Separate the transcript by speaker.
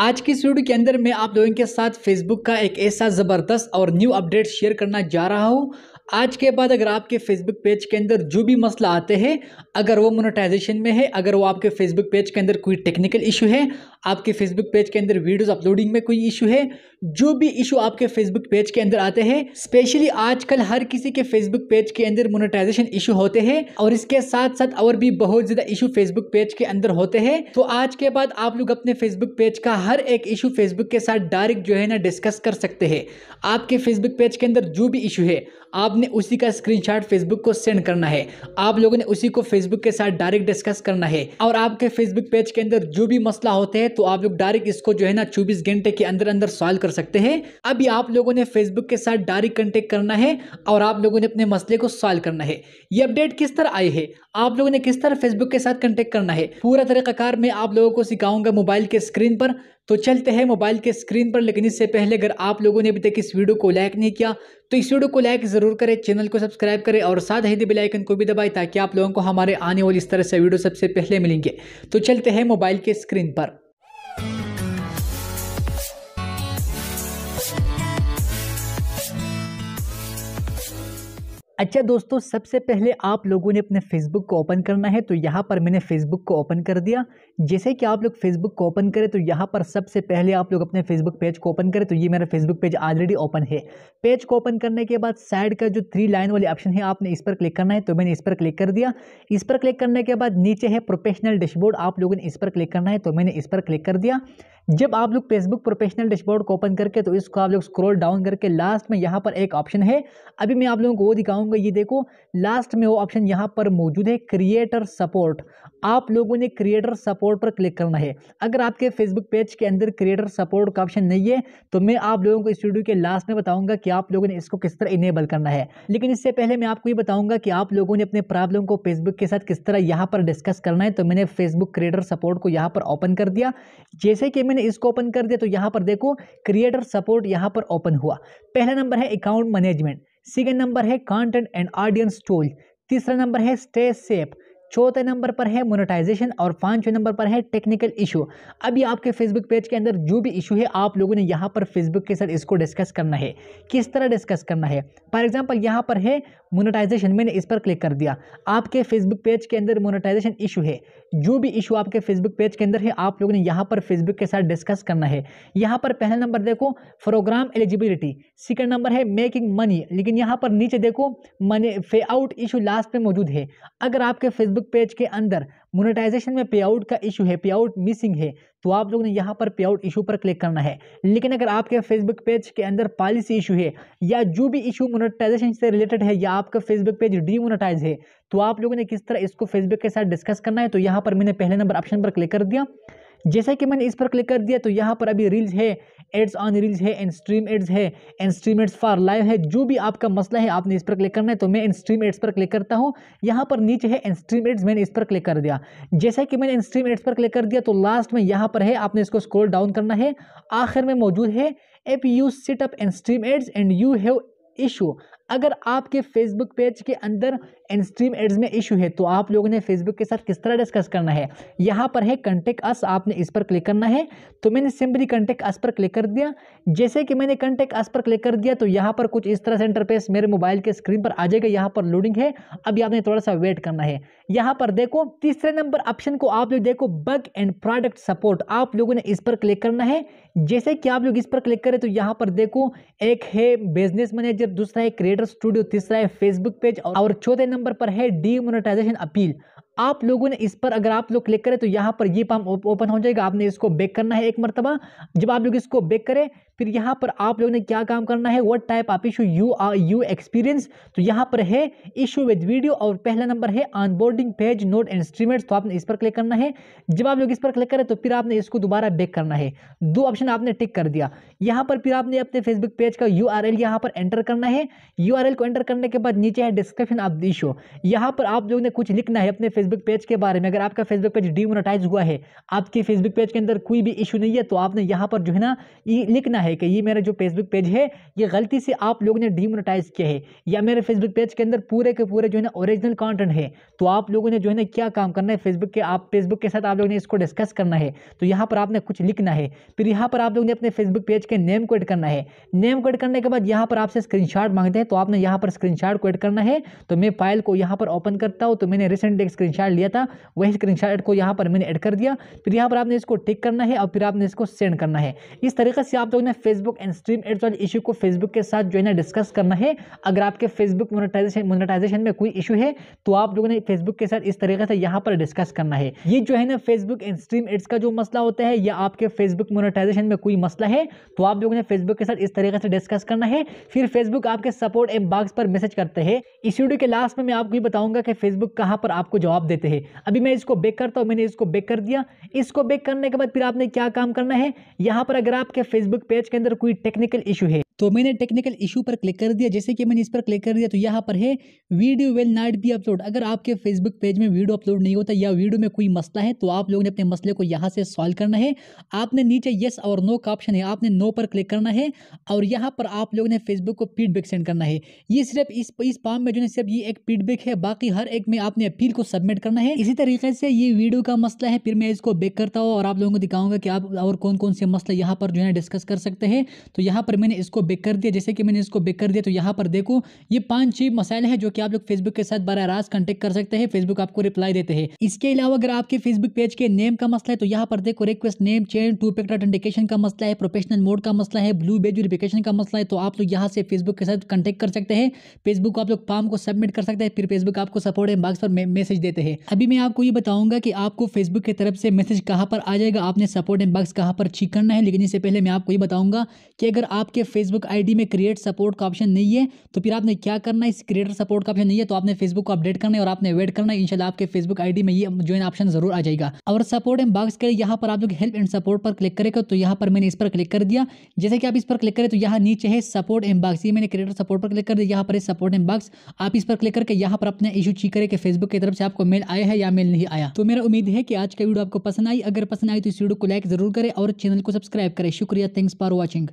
Speaker 1: आज की इस वीडियो के अंदर मैं आप लोगों के साथ फेसबुक का एक ऐसा ज़बरदस्त और न्यू अपडेट शेयर करना जा रहा हूँ आज के बाद अगर आपके फेसबुक पेज के अंदर जो भी मसला आते हैं अगर वो मोनेटाइजेशन में है अगर वो आपके फेसबुक पेज के अंदर कोई टेक्निकल इशू है आपके फेसबुक पेज के अंदर वीडियोस अपलोडिंग में कोई इशू है जो भी इशू आपके फेसबुक पेज के अंदर आते हैं स्पेशली आजकल हर किसी के फेसबुक पेज के अंदर मोनेटाइजेशन इशू होते हैं और इसके साथ साथ और भी बहुत ज़्यादा इशू फेसबुक पेज के अंदर होते हैं तो आज के बाद आप लोग अपने फेसबुक पेज का हर एक इशू फेसबुक के साथ डायरेक्ट जो है ना डिस्कस कर सकते हैं आपके फेसबुक पेज के अंदर जो भी इशू है आपने उसी का स्क्रीनशॉट फेसबुक को सेंड करना है आप लोगों ने उसी को फेसबुक के साथ डायरेक्ट डिस्कस करना है और आपके फेसबुक पेज के अंदर जो भी मसला होते हैं तो आप लोग डायरेक्ट इसको जो है ना चौबीस घंटे के अंदर अंदर सॉल्व कर सकते हैं अभी आप लोगों ने फेसबुक के साथ डायरेक्ट कॉन्टेक्ट करना है और आप लोगों ने अपने मसले को सॉल्व करना है ये अपडेट किस तरह आई है आप लोगों ने किस तरह फेसबुक के साथ कॉन्टेक्ट करना है पूरा तरीकाकार मैं आप लोगों को सिखाऊंगा मोबाइल के स्क्रीन पर तो चलते हैं मोबाइल के स्क्रीन पर लेकिन इससे पहले अगर आप लोगों ने अभी तक इस वीडियो को लाइक नहीं किया तो इस वीडियो को लाइक ज़रूर करें चैनल को सब्सक्राइब करें और साथ ही बेल आइकन को भी दबाएं ताकि आप लोगों को हमारे आने वाली इस तरह से वीडियो सबसे पहले मिलेंगे तो चलते हैं मोबाइल के स्क्रीन पर अच्छा दोस्तों सबसे पहले आप लोगों ने अपने फेसबुक को ओपन करना है तो यहाँ पर मैंने फेसबुक को ओपन कर दिया जैसे कि आप लोग फेसबुक को ओपन करें तो यहाँ पर सबसे पहले आप लोग अपने फेसबुक पेज को ओपन करें तो ये मेरा फेसबुक पेज ऑलरेडी ओपन है पेज को ओपन करने के बाद साइड का जो थ्री लाइन वाले ऑप्शन है आपने इस पर क्लिक करना है तो मैंने इस पर क्लिक कर दिया इस पर क्लिक करने के बाद नीचे है प्रोफेशनल डैशबोर्ड आप लोगों ने इस पर क्लिक करना है तो मैंने इस पर क्लिक कर दिया जब आप लोग फेसबुक प्रोफेशनल डैशबोर्ड को ओपन करके तो इसको आप लोग स्क्रॉल डाउन करके लास्ट में यहाँ पर एक ऑप्शन है अभी मैं आप लोगों को वो दिखाऊंगा ये देखो लास्ट में वो ऑप्शन यहाँ पर मौजूद है क्रिएटर सपोर्ट आप लोगों ने क्रिएटर सपोर्ट पर क्लिक करना है अगर आपके फेसबुक पेज के अंदर क्रिएटर सपोर्ट का ऑप्शन नहीं है तो मैं आप लोगों को इस वीडियो के लास्ट में बताऊंगा कि आप लोगों ने इसको किस तरह इनेबल करना है लेकिन इससे पहले मैं आपको ये बताऊंगा कि आप लोगों ने अपने प्रॉब्लम को फेसबुक के साथ किस तरह यहाँ पर डिस्कस करना है तो मैंने फेसबुक क्रिएटर सपोर्ट को यहाँ पर ओपन कर दिया जैसे कि मैंने मैंने इसको ओपन कर दिया तो यहाँ पर देखो क्रिएटर सपोर्ट यहाँ पर ओपन हुआ पहला नंबर है अकाउंट मैनेजमेंट सेकेंड नंबर है कॉन्टेंट एंड ऑडियंस टूल तीसरा नंबर है स्टे सेफ चौथे नंबर पर है मोनेटाइजेशन और पाँचवें नंबर पर है टेक्निकल इशू अभी आपके फेसबुक पेज के अंदर जो भी इशू है आप लोगों ने यहाँ पर फेसबुक के साथ इसको डिस्कस करना है किस तरह डिस्कस करना है फॉर एग्जाम्पल यहाँ पर है मोनेटाइजेशन मैंने इस पर क्लिक कर दिया आपके फेसबुक पेज के अंदर मोनेटाइजेशन इशू है जो भी इशू आपके फेसबुक पेज के अंदर है आप लोगों ने यहाँ पर फेसबुक के साथ डिस्कस करना है यहाँ पर पहला नंबर देखो प्रोग्राम एलिजिबिलिटी सेकंड नंबर है मेकिंग मनी लेकिन यहाँ पर नीचे देखो मनी फे आउट इशू लास्ट में मौजूद है अगर आपके फेसबुक फेसबुक पेज के अंदर मोनेटाइजेशन में पे आउट का इशू है पे आउट मिसिंग है तो आप लोगों ने यहाँ पर पे आउट इशू पर क्लिक करना है लेकिन अगर आपके फेसबुक पेज के अंदर पॉलिसी इशू है या जो भी इशू मोनेटाइजेशन से रिलेटेड है या आपका फेसबुक पेज डीमोनेटाइज है तो आप लोगों ने किस तरह इसको फेसबुक के साथ डिस्कस करना है तो यहाँ पर मैंने पहले नंबर ऑप्शन पर क्लिक कर दिया जैसा कि मैंने इस पर क्लिक कर दिया तो यहाँ पर अभी रील्स है एड्स ऑन रील्स है एंड स्ट्रीम एड्स है in stream ads for live है जो भी आपका मसला है आपने इस पर क्लिक करना है तो मैं इन स्ट्रीम एड्स पर क्लिक करता हूँ यहाँ पर नीचे है एंड स्ट्रीम एड्स मैंने इस पर क्लिक कर दिया जैसा कि मैंने इन स्ट्रीम एड्स पर क्लिक कर दिया तो लास्ट में यहाँ पर है आपने इसको स्क्रोल डाउन करना है आखिर में मौजूद है if you set up in stream ads and you have issue अगर आपके फेसबुक पेज के अंदर एंड स्ट्रीम एड्स में इशू है तो आप लोगों ने फेसबुक के साथ किस तरह डिस्कस करना है यहाँ पर है कंटेक्ट अस आपने इस पर क्लिक करना है तो मैंने सिंपली कंटेक्ट अस पर क्लिक कर दिया जैसे कि मैंने कंटेक्ट अस पर क्लिक कर दिया तो यहाँ पर कुछ इस तरह से इंटरफेस मेरे मोबाइल के स्क्रीन पर आ जाएगा यहाँ पर लोडिंग है अभी आपने थोड़ा सा वेट करना है यहाँ पर देखो तीसरे नंबर ऑप्शन को आप लोग देखो बग एंड प्रोडक्ट सपोर्ट आप लोगों ने इस पर क्लिक करना है जैसे कि आप लोग इस पर क्लिक करें तो यहाँ पर देखो एक है बिजनेस मैनेजर दूसरा है क्रिएटर स्टूडियो तीसरा है फेसबुक पेज और चौथे नंबर नंबर पर है डीमोनेटाइजेशन अपील आप लोगों ने इस पर अगर आप लोग क्लिक करें तो यहाँ पर ये पाम ओपन हो जाएगा आपने इसको बेक करना है एक मरतबा जब आप लोग इसको बेक करें फिर यहाँ पर आप लोगों ने क्या काम करना है what type of issue you are you experience तो यहाँ पर है इशू विद वीडियो और पहला नंबर है ऑनबोर्डिंग पेज नोट एंड तो आपने इस पर क्लिक करना है जब आप लोग इस पर क्लिक करें तो फिर आपने इसको दोबारा बेक करना है दो ऑप्शन आपने टिक कर दिया यहाँ पर फिर आपने अपने फेसबुक पेज का यू आर यहाँ पर एंटर करना है यू को एंटर करने के बाद नीचे है डिस्क्रिप्शन ऑफ द इशू यहाँ पर आप लोग ने कुछ लिखना है अपने फेसबुक पेज के बारे में अगर आपका फेसबुक पेज डीमोनेटाइज हुआ है आपके फेसबुक पेज के अंदर कोई भी इशू नहीं है तो आपने यहाँ पर जो है ना लिखना है है कि ये मेरा जो फेसबुक पेज है ये गलती से आप लोगों ने डीमोनेटाइज किया है या मेरे फेसबुक पेज के अंदर पूरे के पूरे जो है ना ओरिजिनल कंटेंट है तो आप लोगों ने जो है ना क्या काम करना है फेसबुक के आप फेसबुक के साथ आप लोगों ने इसको डिस्कस करना है तो यहाँ पर आपने कुछ लिखना है फिर यहाँ पर आप लोगों ने अपने फेसबुक पेज के नेम को एड करना है नेम को एड करने के बाद यहाँ पर आपसे स्क्रीनशॉट मांगते हैं तो आपने यहाँ पर स्क्रीनशॉट को एड करना है तो मैं फाइल को यहाँ पर ओपन करता हूँ तो मैंने रिसेंटली एक स्क्रीनशॉट लिया था वही स्क्रीनशॉट को यहाँ पर मैंने एड कर दिया फिर यहाँ पर आपने इसको टिक करना है और फिर आपने इसको सेंड करना है इस तरीके से आप लोगों ने फेसबुक एंड स्ट्रीम एड्स वाले इशू को फेसबुक के साथ जो है ना डिस्कस करना है अगर आपके फेसबुक मोनेटाइजेशन मोनेटाइजेशन में कोई इशू है तो आप लोगों ने फेसबुक के साथ इस तरीके से यहाँ पर डिस्कस करना है ये जो है ना फेसबुक एंड स्ट्रीम एड्स का जो मसला होता है या आपके फेसबुक मोनेटाइजेशन में कोई मसला है तो आप लोगों ने फेसबुक के साथ इस तरीके से डिस्कस करना है फिर फेसबुक आपके सपोर्ट एंड बाग्स पर मैसेज करते हैं इस वीडियो के लास्ट में मैं आपको ये बताऊंगा कि फेसबुक कहाँ पर आपको जवाब देते हैं अभी मैं इसको बेक करता हूँ मैंने इसको बेक कर दिया इसको बेक करने के बाद फिर आपने क्या काम करना है यहाँ पर अगर आपके फेसबुक पेज मैच के अंदर कोई टेक्निकल इशू है तो मैंने टेक्निकल इशू पर क्लिक कर दिया जैसे कि मैंने इस पर क्लिक कर दिया तो यहाँ पर है video will not be upload अगर आपके फेसबुक पेज में वीडियो अपलोड नहीं होता या वीडियो में कोई मसला है तो आप लोगों ने अपने मसले को यहाँ से सॉल्व करना है आपने नीचे येस और नो का ऑप्शन है आपने नो पर क्लिक करना है और यहाँ पर आप लोगों ने फेसबुक को फीडबैक सेंड करना है ये सिर्फ इस इस फॉर्म में जो है सिर्फ ये एक फीडबैक है बाकी हर एक में आपने अपील को सबमिट करना है इसी तरीके से ये वीडियो का मसला है फिर मैं इसको बेक करता हूँ और आप लोगों को दिखाऊंगा कि आप और कौन कौन से मसले यहाँ पर जो है डिस्कस कर सकते हैं तो यहाँ पर मैंने इसको बेक कर दिया जैसे कि मैंने इसको बेक कर दिया तो यहाँ पर देखो ये पांच छह मसाइल हैं जो कि आप लोग फेसबुक के साथ बरह रास्त कॉन्टेक्ट कर सकते हैं फेसबुक आपको रिप्लाई देते हैं इसके अलावा अगर आपके फेसबुक पेज के नेम का मसला है तो यहाँ पर देखो request name change two factor authentication का मसला है प्रोफेशनल मोड का मसला है ब्लू बेज वेरिफिकेशन का मसला है तो आप लोग यहाँ से फेसबुक के साथ कॉन्टेक्ट कर सकते हैं फेसबुक आप लोग फॉर्म को सबमिट कर सकते हैं फिर फेसबुक आपको सपोर्ट एंड बॉक्स पर मैसेज देते हैं अभी मैं आपको ये बताऊंगा कि आपको फेसबुक की तरफ से मैसेज कहाँ पर आ जाएगा आपने सपोर्ट एंड बॉक्स कहाँ पर चीक करना है लेकिन इससे पहले मैं आपको ये बताऊंगा कि अगर आपके फेसबुक फेसबुक आईडी में क्रिएट सपोर्ट का ऑप्शन नहीं है तो फिर आपने क्या करना है इस क्रिएटर सपोर्ट का ऑप्शन नहीं है तो आपने फेसबुक को अपडेट करना है और आपने वेट करना है इनशाला आपके फेसबुक आईडी में ये ज्वाइन ऑप्शन जरूर आ जाएगा और सपोर्ट एंड बॉक्स के लिए यहाँ पर आप लोग हेल्प एंड सपोर्ट पर क्लिक करेगा तो यहाँ पर मैंने इस पर क्लिक कर दिया जैसे कि आप इस पर क्लिक करें तो यहाँ नीचे है सपोर्ट एंड बॉक्स ये मैंने क्रिएटर सपोर्ट पर क्लिक कर दिया यहाँ पर सपोर्ट एंड बॉक्स आप इस पर क्लिक करके यहाँ पर अपने इशू चीक करें कि फेसबुक की तरफ से आपको मेल आया है या मेल नहीं आया तो मेरा उम्मीद है कि आज का वीडियो आपको पसंद आई अगर पसंद आई तो इस वीडियो को लाइक जरूर करें और चैनल को सब्सक्राइब करें शुक्रिया थैंक्स फॉर वॉचिंग